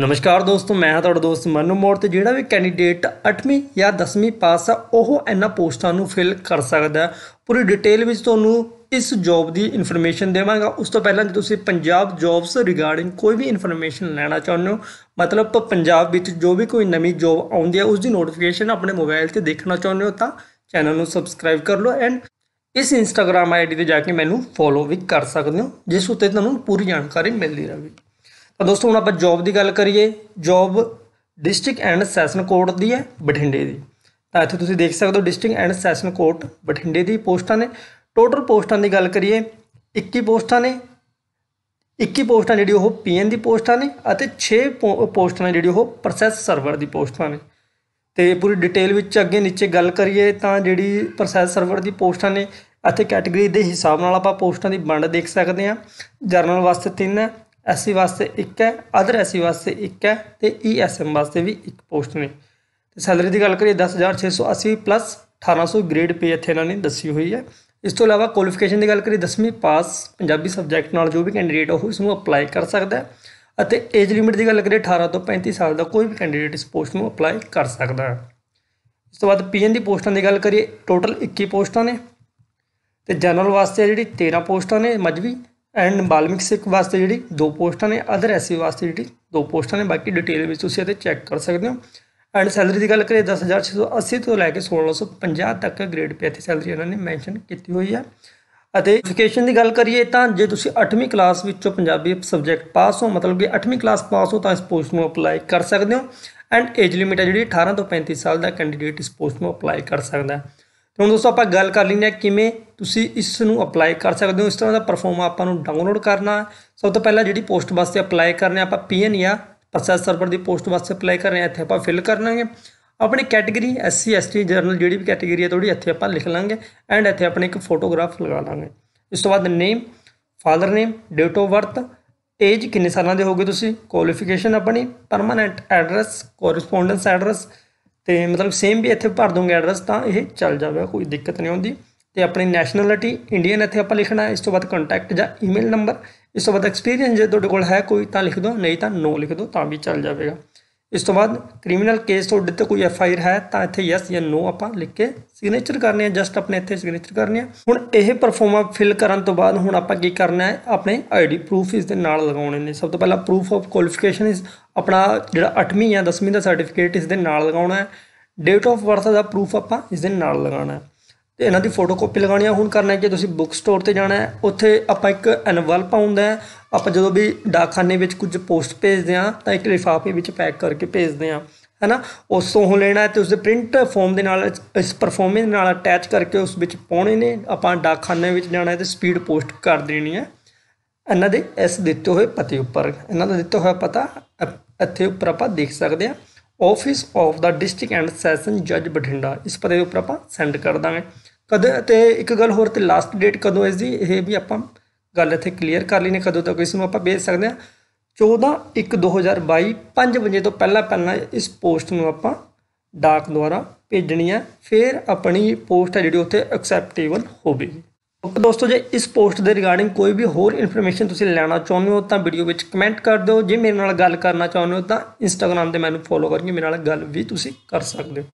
ਨਮਸਕਾਰ ਦੋਸਤੋ ਮੈਂ ਹਾਂ ਤੁਹਾਡਾ ਦੋਸਤ ਮਨੂ ਮੋੜ ਤੇ ਜਿਹੜਾ ਵੀ ਕੈਂਡੀਡੇਟ 8ਵੀਂ ਜਾਂ 10ਵੀਂ ਪਾਸ ਆ ਉਹ ਇਹਨਾਂ ਪੋਸਟਾਂ ਨੂੰ ਫਿਲ ਕਰ ਸਕਦਾ ਪੂਰੀ ਡਿਟੇਲ ਵਿੱਚ ਤੁਹਾਨੂੰ ਇਸ ਜੌਬ ਦੀ ਇਨਫੋਰਮੇਸ਼ਨ ਦੇਵਾਂਗਾ ਉਸ ਤੋਂ ਪਹਿਲਾਂ ਜੇ ਤੁਸੀਂ ਪੰਜਾਬ ਜੌਬਸ ਰਿਗਾਰਡਿੰਗ ਕੋਈ ਵੀ ਇਨਫੋਰਮੇਸ਼ਨ ਲੈਣਾ ਚਾਹੁੰਦੇ ਹੋ ਮਤਲਬ ਪੰਜਾਬ ਵਿੱਚ ਜੋ ਵੀ ਕੋਈ ਨਵੀਂ ਜੌਬ ਆਉਂਦੀ ਹੈ ਉਸ ਦੀ ਨੋਟੀਫਿਕੇਸ਼ਨ ਆਪਣੇ ਮੋਬਾਈਲ ਤੇ ਦੇਖਣਾ ਚਾਹੁੰਦੇ ਹੋ ਤਾਂ ਚੈਨਲ ਨੂੰ ਸਬਸਕ੍ਰਾਈਬ ਕਰ ਲਓ ਐਂਡ ਇਸ ਇੰਸਟਾਗ੍ਰam ਆਈਡੀ ਤੇ ਜਾ ਕੇ ਮੈਨੂੰ ਫੋਲੋ ਵੀ ਕਰ ਸਕਦੇ ਹੋ ਜਿਸ ਉੱਤੇ ਤੁਹਾਨੂੰ ਪੂਰੀ ਜਾਣਕਾਰੀ ਮਿਲਦੀ ਰਹੇਗੀ ਤਾਂ ਦੋਸਤੋ ਹੁਣ ਆਪਾਂ ਜੌਬ ਦੀ ਗੱਲ ਕਰੀਏ job district and session court ਦੀ ਹੈ ਬਠਿੰਡੇ ਦੀ ਤਾਂ ਇੱਥੇ ਤੁਸੀਂ ਦੇਖ ਸਕਦੇ ਹੋ ਡਿਸਟ੍ਰਿਕਟ ਐਂਡ ਸੈਸ਼ਨ ਕੋਰਟ ਬਠਿੰਡੇ ਦੀ ਪੋਸਟਾਂ ਨੇ ਟੋਟਲ ਪੋਸਟਾਂ ਦੀ ਗੱਲ ਕਰੀਏ 21 ਪੋਸਟਾਂ ਨੇ 21 ਪੋਸਟਾਂ ਜਿਹੜੀ ਉਹ ਪੀਐਨ ਦੀ ਪੋਸਟਾਂ ਨੇ ਅਤੇ 6 ਪੋਸਟਾਂ ਨੇ ਜਿਹੜੀ ਉਹ ਪ੍ਰੋਸੈਸ ਸਰਵਰ ਦੀ ਪੋਸਟਾਂ ਨੇ ਤੇ ਪੂਰੀ ਡਿਟੇਲ ਵਿੱਚ ਅੱਗੇ ਨੀਚੇ ਗੱਲ ਕਰੀਏ ਤਾਂ ਜਿਹੜੀ ਪ੍ਰੋਸੈਸ ਸਰਵਰ ਦੀ ਪੋਸਟਾਂ ਨੇ ਅਤੇ ਕੈਟਾਗਰੀ ਦੇ ਹਿਸਾਬ ਨਾਲ ਆਪਾਂ ਪੋਸਟਾਂ ਦੀ ਵੰਡ ਦੇਖ ਸਕਦੇ ਹਾਂ ਜਰਨਲ ਵਾਸਤੇ 3 ਹੈ ਐਸਸੀ ਵਾਸਤੇ ਇੱਕ ਹੈ ਅਦਰ ਐਸਸੀ ਵਾਸਤੇ ਇੱਕ ਹੈ ਤੇ ਈਐਸਐਮ ਵਾਸਤੇ ਵੀ ਇੱਕ ਪੋਸਟ ਨੇ ਤੇ ਸੈਲਰੀ ਦੀ ਗੱਲ ਕਰੀਏ 10680 ਪਲੱਸ 1800 ਗ੍ਰੇਡ ਪੇ ਇੱਥੇ ਇਹਨਾਂ ਨੇ ਦੱਸੀ ਹੋਈ ਹੈ ਇਸ ਤੋਂ ਇਲਾਵਾ ਕੁਆਲੀਫਿਕੇਸ਼ਨ ਦੀ ਗੱਲ ਕਰੀਏ 10ਵੀਂ ਪਾਸ ਪੰਜਾਬੀ ਸਬਜੈਕਟ ਨਾਲ ਜੋ ਵੀ ਕੈਂਡੀਡੇਟ ਉਹ ਇਸ ਨੂੰ ਅਪਲਾਈ ਕਰ ਸਕਦਾ ਹੈ ਅਤੇ ਏਜ ਲਿਮਿਟ ਦੀ ਗੱਲ ਕਰੀਏ 18 ਤੋਂ 35 ਸਾਲ ਦਾ ਕੋਈ ਵੀ ਕੈਂਡੀਡੇਟ ਇਸ ਪੋਸਟ ਨੂੰ ਅਪਲਾਈ ਕਰ ਸਕਦਾ ਹੈ ਇਸ ਤੋਂ ਬਾਅਦ ਪੀਐਨ ਦੀ ਪੋਸਟਾਂ ਦੀ ਗੱਲ ਕਰੀਏ ਟੋਟਲ 21 ਪੋਸਟਾਂ ਨੇ ਤੇ ਜਨਰਲ ਵਾਸਤੇ ਜਿਹੜੀ 13 ਪੋਸਟਾਂ ਨੇ ਮਜਵੀ ਐਂਡ ਬਾਲਮਿਕ ਸਿੱਖ ਵਾਸਤੇ ਜਿਹੜੀ ਦੋ ਪੋਸਟਾਂ ਨੇ ਅਦਰ ਐਸਸੀ ਵਾਸਤੇ ਜਿਹੜੀ ਦੋ ਪੋਸਟਾਂ ਨੇ ਬਾਕੀ ਡਿਟੇਲ ਵਿੱਚ ਤੁਸੀਂ ਇਹਦੇ ਚੈੱਕ ਕਰ ਸਕਦੇ ਹੋ ਐਂਡ ਸੈਲਰੀ ਦੀ ਗੱਲ ਕਰੀਏ 10680 ਤੋਂ ਲੈ ਕੇ 1650 ਤੱਕ ਗ੍ਰੇਡ ਪੇ ਇੱਥੇ ਸੈਲਰੀ ਇਹਨਾਂ ਨੇ ਮੈਂਸ਼ਨ ਕੀਤੀ ਹੋਈ ਆ ਅਤੇ ਐਜੂਕੇਸ਼ਨ ਦੀ ਗੱਲ ਕਰੀਏ ਤਾਂ ਜੇ ਤੁਸੀਂ 8ਵੀਂ ਕਲਾਸ ਵਿੱਚੋਂ ਪੰਜਾਬੀ ਸਬਜੈਕਟ ਪਾਸ ਹੋ ਮਤਲਬ ਕਿ 8ਵੀਂ ਕਲਾਸ ਪਾਸ ਹੋ ਤਾਂ ਇਸ ਪੋਸਟ ਨੂੰ ਅਪਲਾਈ ਕਰ ਸਕਦੇ ਹੋ ਐਂਡ ਏਜ ਲਿਮਿਟ ਹੈ ਜਿਹੜੀ 18 ਤੋਂ 35 ਸਾਲ ਦਾ ਕੈਂਡੀਡੇਟ ਇਸ ਪੋਸਟ ਨੂੰ ਅਪਲਾਈ ਕਰ ਸਕਦਾ ਹੈ ਹੁਣ ਦੋਸਤੋ ਆਪਾਂ ਗੱਲ ਕਰ ਲੈਂਦੇ ਆ ਕਿਵੇਂ ਤੁਸੀਂ ਇਸ ਨੂੰ ਅਪਲਾਈ ਕਰ ਸਕਦੇ ਹੋ ਇਸ ਤਰ੍ਹਾਂ ਦਾ ਪਰਫਾਰਮ ਆਪਾਂ ਨੂੰ ਡਾਊਨਲੋਡ ਕਰਨਾ ਸਭ ਤੋਂ ਪਹਿਲਾਂ ਜਿਹੜੀ ਪੋਸਟ ਵਾਸਤੇ ਅਪਲਾਈ ਕਰਨੇ ਆਪਾਂ ਪੀਐਨ ਜਾਂ ਪ੍ਰੋਸੈਸ ਸਰਵਰ ਦੀ ਪੋਸਟ ਵਾਸਤੇ ਅਪਲਾਈ ਕਰਨੇ ਆ ਇੱਥੇ ਆਪਾਂ ਫਿਲ ਕਰਨਾਂਗੇ ਆਪਣੀ ਕੈਟਾਗਰੀ ਐਸਸੀ ਐਸਟੀ ਜਰਨਲ ਜਿਹੜੀ ਵੀ ਕੈਟਾਗਰੀ ਹੈ ਥੋੜੀ ਇੱਥੇ ਆਪਾਂ ਲਿਖ ਲਾਂਗੇ ਐਂਡ ਇੱਥੇ ਆਪਣੇ ਇੱਕ ਫੋਟੋਗ੍ਰਾਫ ਲਗਾ ਲਾਂਗੇ ਇਸ ਤੋਂ ਬਾਅਦ name father name date of birth age ਕਿੰਨੇ ਸਾਲਾਂ ਦੇ ਹੋਗੇ ਤੁਸੀਂ ਕੁਆਲੀਫਿਕੇਸ਼ਨ ਆਪਣੀ ਪਰਮਨੈਂਟ ਐਡਰੈਸ ਕੋਰਸਪੋਂਡੈਂਸ ਐਡਰੈਸ ਤੇ ਮਤਲਬ ਸੇਮ ਵੀ ਇੱਥੇ ਭਰ ਦੋਗੇ ਐਡਰੈਸ ਤਾਂ ਇਹ ਚੱਲ ਜਾਵੇਗਾ ਕੋਈ ਦਿੱਕਤ ਨਹੀਂ ਆਉਂਦੀ ਤੇ ਆਪਣੀ ਨੈਸ਼ਨੈਲਿਟੀ ਇੰਡੀਅਨ ਇੱਥੇ ਆਪਾਂ ਲਿਖਣਾ ਇਸ ਤੋਂ ਬਾਅਦ ਕੰਟੈਕਟ ਜਾਂ ਈਮੇਲ ਨੰਬਰ ਇਸ ਤੋਂ ਬਾਅਦ ਐਕਸਪੀਰੀਅੰਸ ਜੇ ਤੁਹਾਡੇ ਕੋਲ ਹੈ ਕੋਈ ਤਾਂ ਲਿਖ ਦਿਓ ਨਹੀਂ ਤਾਂ ਨੋ ਲਿਖ ਦਿਓ ਤਾਂ ਵੀ ਚੱਲ ਜਾਵੇਗਾ ਇਸ ਤੋਂ ਬਾਅਦ ਕ੍ਰਿਮੀਨਲ ਕੇਸ ਤੁਹਾਡੇ ਤੇ ਕੋਈ ਐਫ ਆਈ ਆਰ ਹੈ ਤਾਂ ਇੱਥੇ ਯੈਸ ਜਾਂ ਨੋ ਆਪਾਂ ਲਿਖ ਕੇ ਸਿਗਨੇਚਰ ਕਰਨੇ ਆ ਜਸਟ ਆਪਣੇ ਇੱਥੇ ਸਿਗਨੇਚਰ ਕਰਨੇ ਆ ਹੁਣ ਇਹ ਪਰਫਾਰਮਾ ਫਿਲ ਕਰਨ ਤੋਂ ਬਾਅਦ ਹੁਣ ਆਪਾਂ ਕੀ ਕਰਨਾ ਹੈ ਆਪਣੇ ਆਈਡੀ ਪ੍ਰੂਫ ਇਸ ਦੇ ਨਾਲ ਲਗਾਉਣੇ ਨੇ ਸਭ ਤੋਂ ਪਹਿਲਾਂ ਪ੍ਰੂਫ ਆਫ ਕੁਆਲੀਫਿਕੇਸ਼ਨ ਇਸ ਆਪਣਾ ਜਿਹੜਾ 8ਵੀਂ ਜਾਂ 10ਵੀਂ ਦਾ ਸਰਟੀਫਿਕੇਟ ਇਸ ਦੇ ਨਾਲ ਲਗਾਉਣਾ ਹੈ ਡੇਟ ਆਫ ਬਰਥ ਦਾ ਪ੍ਰੂਫ ਆਪਾਂ ਇਸ ਦੇ ਨਾਲ ਲਗਾਉਣਾ ਹੈ ਤੇ ਇਹਨਾਂ ਦੀ ਫੋਟੋਕਾਪੀ ਲਗਾਉਣੀ ਆ ਹੁਣ ਕਰਨਾ ਕਿ ਤੁਸੀਂ ਬੁੱਕ ਸਟੋਰ ਤੇ ਜਾਣਾ ਹੈ ਉੱਥੇ ਆਪਾਂ ਇੱਕ ਐਨਵਲਪ ਆਉਂਦਾ ਹੈ ਆਪਾਂ ਜਦੋਂ ਵੀ ਡਾਕਖਾਨੇ ਵਿੱਚ ਕੁਝ ਪੋਸਟ ਭੇਜਦੇ ਆ ਤਾਂ ਇੱਕ ਲਿਫਾਫੇ ਵਿੱਚ ਪੈਕ ਕਰਕੇ ਭੇਜਦੇ ਆ ਹੈਨਾ ਉਸ ਤੋਂ ਹੁਣ ਲੈਣਾ ਤੇ ਉਸਦੇ ਪ੍ਰਿੰਟ ਫਾਰਮ ਦੇ ਨਾਲ ਇਸ ਪਰਫਾਰਮੈਂਸ ਨਾਲ ਅਟੈਚ ਕਰਕੇ ਉਸ ਵਿੱਚ ਪਾਉਣੇ ਨੇ ਆਪਾਂ ਡਾਕਖਾਨੇ ਵਿੱਚ ਜਾਣਾ ਹੈ ਤੇ ਸਪੀਡ ਪੋਸਟ ਕਰ ਦੇਣੀ ਹੈ ਇਹਨਾਂ ਦੇ ਇਸ ਦਿੱਤੇ ਹੋਏ ਪਤੇ ਉੱਪਰ ਇਹਨਾਂ ਦਾ ਦਿੱਤਾ ਹੋਇਆ ਪਤਾ ਇੱਥੇ ਉੱਪਰ ਆਪਾਂ ਦੇਖ ਸਕਦੇ ਆ ਆਫਿਸ ਆਫ ਦਾ ਡਿਸਟ੍ਰਿਕਟ ਐਂਡ ਸੈਸ਼ਨ ਜੱਜ ਬਠਿੰਡਾ ਇਸ ਪਤੇ ਉੱਪਰ ਆਪਾਂ ਸੈਂਡ ਕਰ ਦਾਂਗੇ ਕਦੇ ਤੇ ਇੱਕ ਗੱਲ ਹੋਰ ਤੇ ਲਾਸਟ ਡੇਟ ਕਦੋਂ ਐ ਜੀ ਇਹ ਵੀ ਆਪਾਂ ਗੱਲ ਇੱਥੇ ਕਲੀਅਰ ਕਰ ਲਈ ਨੇ ਕਦੋਂ ਤੱਕ ਇਸ ਨੂੰ ਆਪਾਂ ਭੇਜ ਸਕਦੇ ਆ 14 1 2022 5 ਵਜੇ ਤੋਂ ਪਹਿਲਾਂ ਪਹਿਲਾਂ ਇਸ ਪੋਸਟ ਨੂੰ ਆਪਾਂ ਡਾਕ ਦੁਆਰਾ ਭੇਜਣੀ ਹੈ ਫਿਰ ਆਪਣੀ ਪੋਸਟ ਹੈ ਜਿਹੜੀ ਉੱਥੇ ਐਕਸੈਪਟੇਬਲ ਹੋਵੇਗੀ ਦੋਸਤੋ ਜੇ ਇਸ ਪੋਸਟ ਦੇ ਰਿਗਾਰਡਿੰਗ ਕੋਈ ਵੀ ਹੋਰ ਇਨਫੋਰਮੇਸ਼ਨ ਤੁਸੀਂ ਲੈਣਾ ਚਾਹੁੰਦੇ ਹੋ ਤਾਂ ਵੀਡੀਓ ਵਿੱਚ ਕਮੈਂਟ ਕਰ ਦਿਓ ਜੇ ਮੇਰੇ ਨਾਲ ਗੱਲ ਕਰਨਾ ਚਾਹੁੰਦੇ ਹੋ ਤਾਂ ਇੰਸਟਾਗ੍ਰam ਤੇ ਮੈਨੂੰ ਫੋਲੋ ਕਰਕੇ ਮੇਰੇ ਨਾਲ ਗੱਲ ਵੀ ਤੁਸੀਂ ਕਰ ਸਕਦੇ ਹੋ